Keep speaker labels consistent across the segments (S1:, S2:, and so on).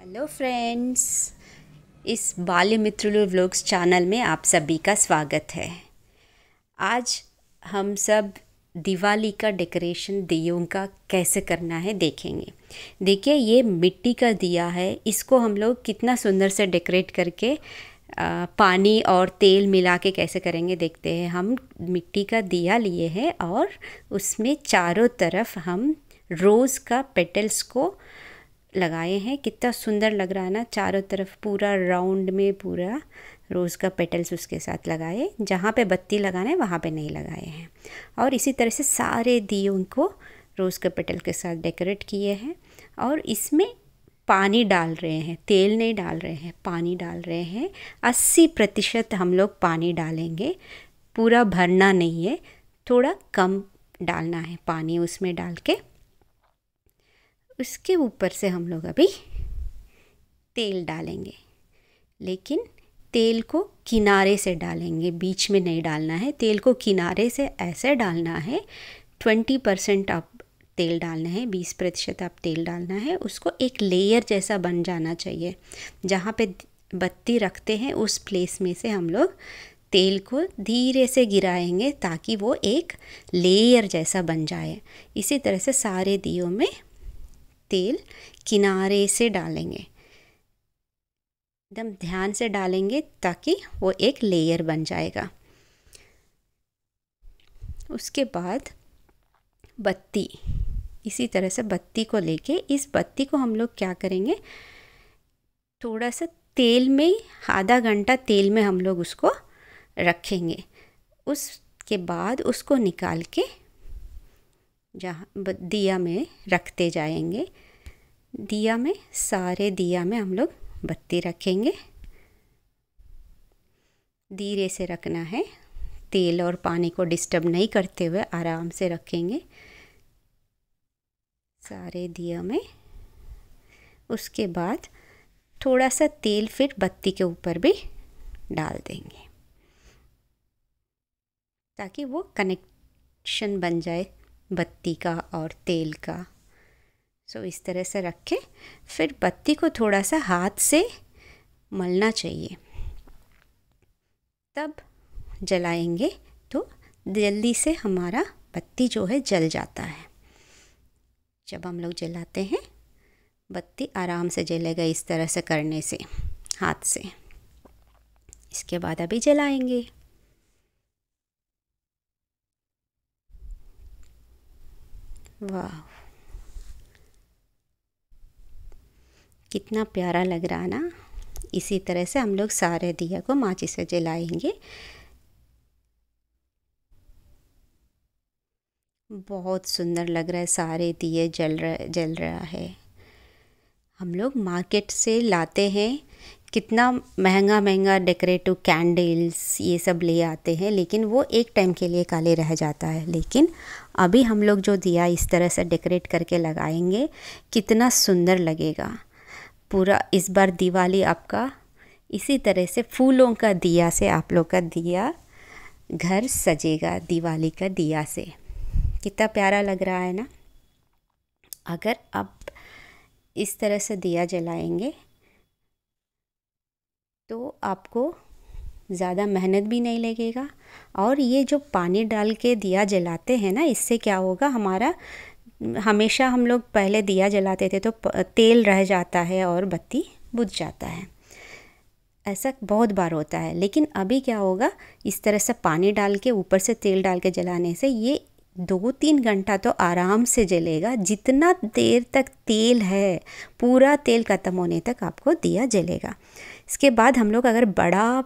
S1: hello friends इस बाल्य मित्र vlogs channel में आप सभी का स्वागत है आज हम सब दिवाली का डेकोरेशन दियों का कैसे करना है देखेंगे देखिए ये मिट्टी का दिया है इसको हम लोग कितना सुंदर से डेकोरेट करके पानी और तेल मिला के कैसे करेंगे देखते हैं हम मिट्टी का दिया लिए हैं और उसमें चारों तरफ हम रोज़ का पेटल्स को लगाए हैं कितना सुंदर लग रहा है ना चारों तरफ पूरा राउंड में पूरा रोज़ का पेटल्स उसके साथ लगाए जहाँ पे बत्ती लगाना है वहाँ पे नहीं लगाए हैं और इसी तरह से सारे दियों को रोज़ का पेटल के साथ डेकोरेट किए हैं और इसमें पानी डाल रहे हैं तेल नहीं डाल रहे हैं पानी डाल रहे हैं अस्सी प्रतिशत हम लोग पानी डालेंगे पूरा भरना नहीं है थोड़ा कम डालना है पानी उसमें डाल के उसके ऊपर से हम लोग अभी तेल डालेंगे लेकिन तेल को किनारे से डालेंगे बीच में नहीं डालना है तेल को किनारे से ऐसे डालना है ट्वेंटी परसेंट आप तेल डालना है बीस प्रतिशत आप तेल डालना है उसको एक लेयर जैसा बन जाना चाहिए जहाँ पे बत्ती रखते हैं उस प्लेस में से हम लोग तेल को धीरे से गिराएंगे ताकि वो एक लेयर जैसा बन जाए इसी तरह से सारे दियों में तेल किनारे से डालेंगे एकदम ध्यान से डालेंगे ताकि वो एक लेयर बन जाएगा उसके बाद बत्ती इसी तरह से बत्ती को लेके इस बत्ती को हम लोग क्या करेंगे थोड़ा सा तेल में आधा घंटा तेल में हम लोग उसको रखेंगे उसके बाद उसको निकाल के जहाँ दिया में रखते जाएंगे दिया में सारे दिया में हम लोग बत्ती रखेंगे धीरे से रखना है तेल और पानी को डिस्टर्ब नहीं करते हुए आराम से रखेंगे सारे दिया में उसके बाद थोड़ा सा तेल फिर बत्ती के ऊपर भी डाल देंगे ताकि वो कनेक्शन बन जाए बत्ती का और तेल का सो इस तरह से रख के फिर बत्ती को थोड़ा सा हाथ से मलना चाहिए तब जलाएंगे तो जल्दी से हमारा बत्ती जो है जल जाता है जब हम लोग जलाते हैं बत्ती आराम से जलेगा इस तरह से करने से हाथ से इसके बाद अभी जलाएंगे वाह कितना प्यारा लग रहा ना इसी तरह से हम लोग सारे दिया को माची से जलाएंगे बहुत सुंदर लग रहा है सारे दिए जल रहा जल रहा है हम लोग मार्केट से लाते हैं कितना महंगा महंगा डेकोरेटिव कैंडल्स ये सब ले आते हैं लेकिन वो एक टाइम के लिए काले रह जाता है लेकिन अभी हम लोग जो दिया इस तरह से डेकोरेट करके लगाएंगे कितना सुंदर लगेगा पूरा इस बार दिवाली आपका इसी तरह से फूलों का दिया से आप लोग का दिया घर सजेगा दिवाली का दिया से कितना प्यारा लग रहा है ना अगर आप इस तरह से दिया जलाएंगे तो आपको ज़्यादा मेहनत भी नहीं लगेगा और ये जो पानी डाल के दिया जलाते हैं ना इससे क्या होगा हमारा हमेशा हम लोग पहले दिया जलाते थे तो तेल रह जाता है और बत्ती बुझ जाता है ऐसा बहुत बार होता है लेकिन अभी क्या होगा इस तरह से पानी डाल के ऊपर से तेल डाल के जलाने से ये दो तीन घंटा तो आराम से जलेगा जितना देर तक तेल है पूरा तेल ख़त्म होने तक आपको दिया जलेगा इसके बाद हम लोग अगर बड़ा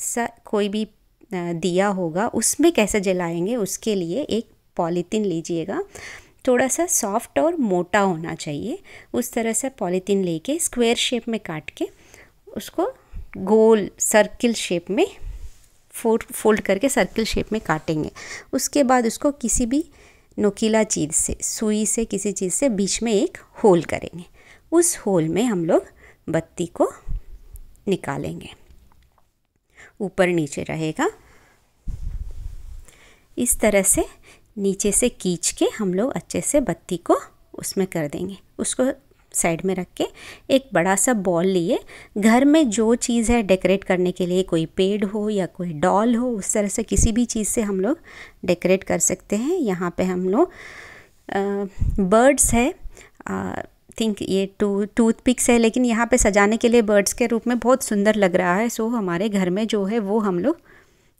S1: सा कोई भी दिया होगा उसमें कैसे जलाएंगे उसके लिए एक पॉलीथीन लीजिएगा थोड़ा सा सॉफ्ट और मोटा होना चाहिए उस तरह से पॉलीथीन लेके स्क्वायर शेप में काट के उसको गोल सर्किल शेप में फोल्ड फोल्ड करके सर्किल शेप में काटेंगे उसके बाद उसको किसी भी नोकीला चीज़ से सुई से किसी चीज़ से बीच में एक होल करेंगे उस होल में हम लोग बत्ती को निकालेंगे ऊपर नीचे रहेगा इस तरह से नीचे से खींच के हम लोग अच्छे से बत्ती को उसमें कर देंगे उसको साइड में रख के एक बड़ा सा बॉल लिए घर में जो चीज़ है डेकोरेट करने के लिए कोई पेड़ हो या कोई डॉल हो उस तरह से किसी भी चीज़ से हम लोग डेकोरेट कर सकते हैं यहाँ पे हम लोग बर्ड्स है थिंक ये टू टूथ पिक्स है लेकिन यहाँ पे सजाने के लिए बर्ड्स के रूप में बहुत सुंदर लग रहा है सो हमारे घर में जो है वो हम लोग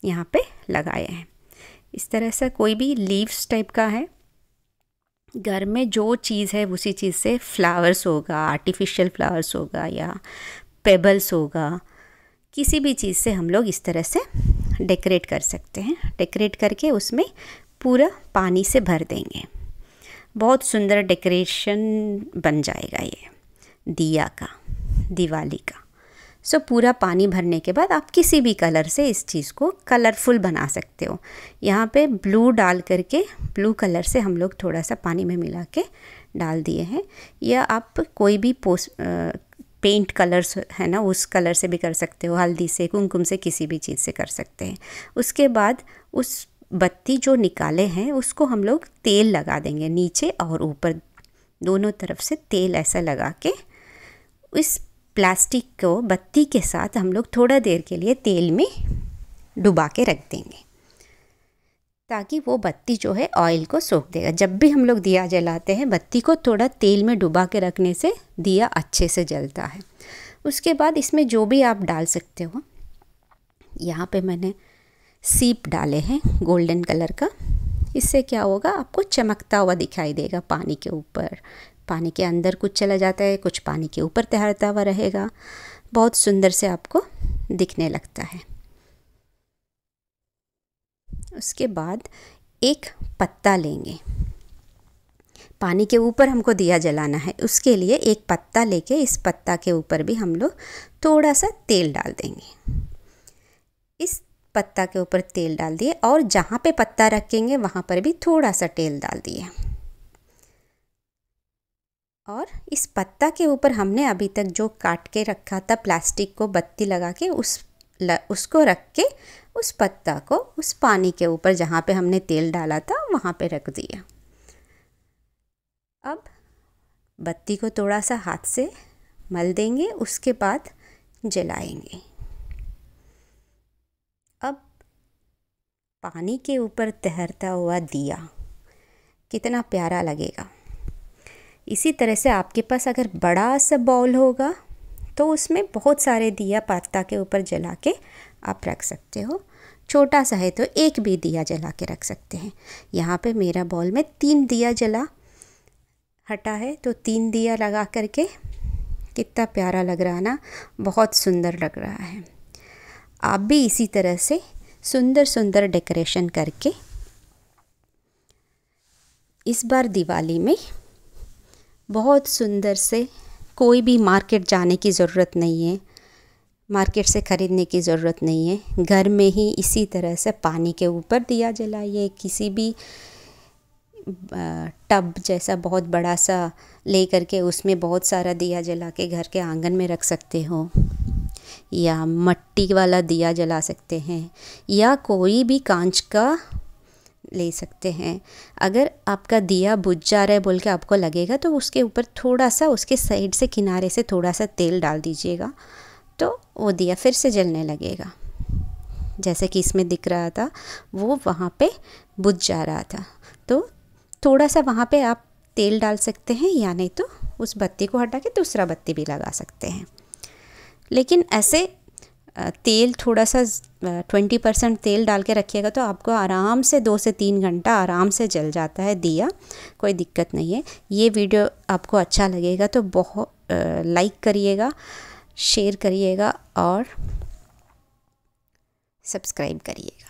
S1: यहाँ पे लगाए हैं इस तरह से कोई भी लीव्स टाइप का है घर में जो चीज़ है उसी चीज़ से फ्लावर्स होगा आर्टिफिशियल फ्लावर्स होगा या पेबल्स होगा किसी भी चीज़ से हम लोग इस तरह से डेकोरेट कर सकते हैं डेकोरेट करके उसमें पूरा पानी से भर देंगे बहुत सुंदर डेकोरेशन बन जाएगा ये दिया का दिवाली का सो so, पूरा पानी भरने के बाद आप किसी भी कलर से इस चीज़ को कलरफुल बना सकते हो यहाँ पे ब्लू डाल करके ब्लू कलर से हम लोग थोड़ा सा पानी में मिला के डाल दिए हैं या आप कोई भी पोस पेंट कलर्स है ना उस कलर से भी कर सकते हो हल्दी से कुमकुम से किसी भी चीज़ से कर सकते हैं उसके बाद उस बत्ती जो निकाले हैं उसको हम लोग तेल लगा देंगे नीचे और ऊपर दोनों तरफ से तेल ऐसा लगा के इस प्लास्टिक को बत्ती के साथ हम लोग थोड़ा देर के लिए तेल में डुबा के रख देंगे ताकि वो बत्ती जो है ऑयल को सोख देगा जब भी हम लोग दिया जलाते हैं बत्ती को थोड़ा तेल में डुबा के रखने से दिया अच्छे से जलता है उसके बाद इसमें जो भी आप डाल सकते हो यहाँ पे मैंने सीप डाले हैं गोल्डन कलर का इससे क्या होगा आपको चमकता हुआ दिखाई देगा पानी के ऊपर पानी के अंदर कुछ चला जाता है कुछ पानी के ऊपर तैरता हुआ रहेगा बहुत सुंदर से आपको दिखने लगता है उसके बाद एक पत्ता लेंगे पानी के ऊपर हमको दिया जलाना है उसके लिए एक पत्ता लेके इस पत्ता के ऊपर भी हम लोग थोड़ा सा तेल डाल देंगे इस पत्ता के ऊपर तेल डाल दिए और जहाँ पे पत्ता रखेंगे वहाँ पर भी थोड़ा सा तेल डाल दिए और इस पत्ता के ऊपर हमने अभी तक जो काट के रखा था प्लास्टिक को बत्ती लगा के उस ल, उसको रख के उस पत्ता को उस पानी के ऊपर जहाँ पे हमने तेल डाला था वहाँ पे रख दिया अब बत्ती को थोड़ा सा हाथ से मल देंगे उसके बाद जलाएंगे पानी के ऊपर तैरता हुआ दिया कितना प्यारा लगेगा इसी तरह से आपके पास अगर बड़ा सा बॉल होगा तो उसमें बहुत सारे दिया पत्ता के ऊपर जला के आप रख सकते हो छोटा सा है तो एक भी दिया जला के रख सकते हैं यहाँ पे मेरा बॉल में तीन दिया जला हटा है तो तीन दिया लगा करके कितना प्यारा लग रहा ना बहुत सुंदर लग रहा है आप भी इसी तरह से सुंदर सुंदर डेकोरेशन करके इस बार दिवाली में बहुत सुंदर से कोई भी मार्केट जाने की ज़रूरत नहीं है मार्केट से ख़रीदने की ज़रूरत नहीं है घर में ही इसी तरह से पानी के ऊपर दिया जलाइए किसी भी टब जैसा बहुत बड़ा सा ले करके उसमें बहुत सारा दिया जला के घर के आंगन में रख सकते हो या मट्टी वाला दिया जला सकते हैं या कोई भी कांच का ले सकते हैं अगर आपका दिया बुझ जा रहा है बोल के आपको लगेगा तो उसके ऊपर थोड़ा सा उसके साइड से किनारे से थोड़ा सा तेल डाल दीजिएगा तो वो दिया फिर से जलने लगेगा जैसे कि इसमें दिख रहा था वो वहाँ पे बुझ जा रहा था तो थोड़ा सा वहाँ पे आप तेल डाल सकते हैं या नहीं तो उस बत्ती को हटा के दूसरा बत्ती भी लगा सकते हैं लेकिन ऐसे तेल थोड़ा सा ट्वेंटी परसेंट तेल डाल के रखिएगा तो आपको आराम से दो से तीन घंटा आराम से जल जाता है दिया कोई दिक्कत नहीं है ये वीडियो आपको अच्छा लगेगा तो बहुत लाइक करिएगा शेयर करिएगा और सब्सक्राइब करिएगा